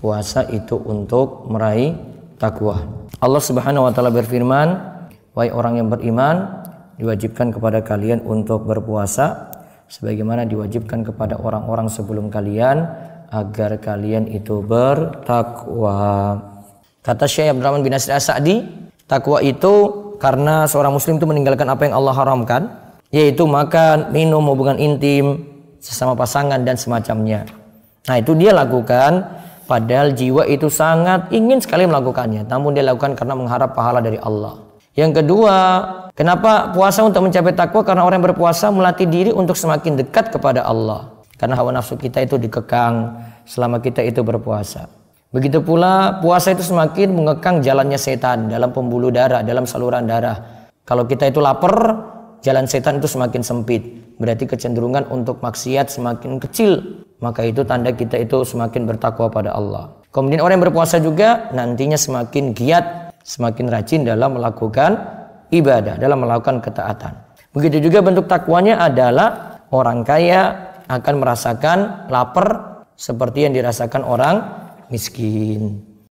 puasa itu untuk meraih takwa. Allah Subhanahu wa taala berfirman, "Wahai orang yang beriman, diwajibkan kepada kalian untuk berpuasa sebagaimana diwajibkan kepada orang-orang sebelum kalian agar kalian itu bertakwa." Kata Syekh Abdurrahman bin Nasir As-Sa'di, takwa itu karena seorang muslim itu meninggalkan apa yang Allah haramkan, yaitu makan, minum, hubungan intim, sesama pasangan dan semacamnya. Nah, itu dia lakukan Padahal jiwa itu sangat ingin sekali melakukannya, namun dia lakukan karena mengharap pahala dari Allah. Yang kedua, kenapa puasa untuk mencapai takwa? Karena orang yang berpuasa melatih diri untuk semakin dekat kepada Allah. Karena hawa nafsu kita itu dikekang selama kita itu berpuasa. Begitu pula puasa itu semakin mengekang jalannya setan dalam pembuluh darah, dalam saluran darah. Kalau kita itu lapar, jalan setan itu semakin sempit. Berarti kecenderungan untuk maksiat semakin kecil maka itu tanda kita itu semakin bertakwa pada Allah. Kemudian orang yang berpuasa juga nantinya semakin giat, semakin rajin dalam melakukan ibadah, dalam melakukan ketaatan. Begitu juga bentuk takwanya adalah orang kaya akan merasakan lapar seperti yang dirasakan orang miskin.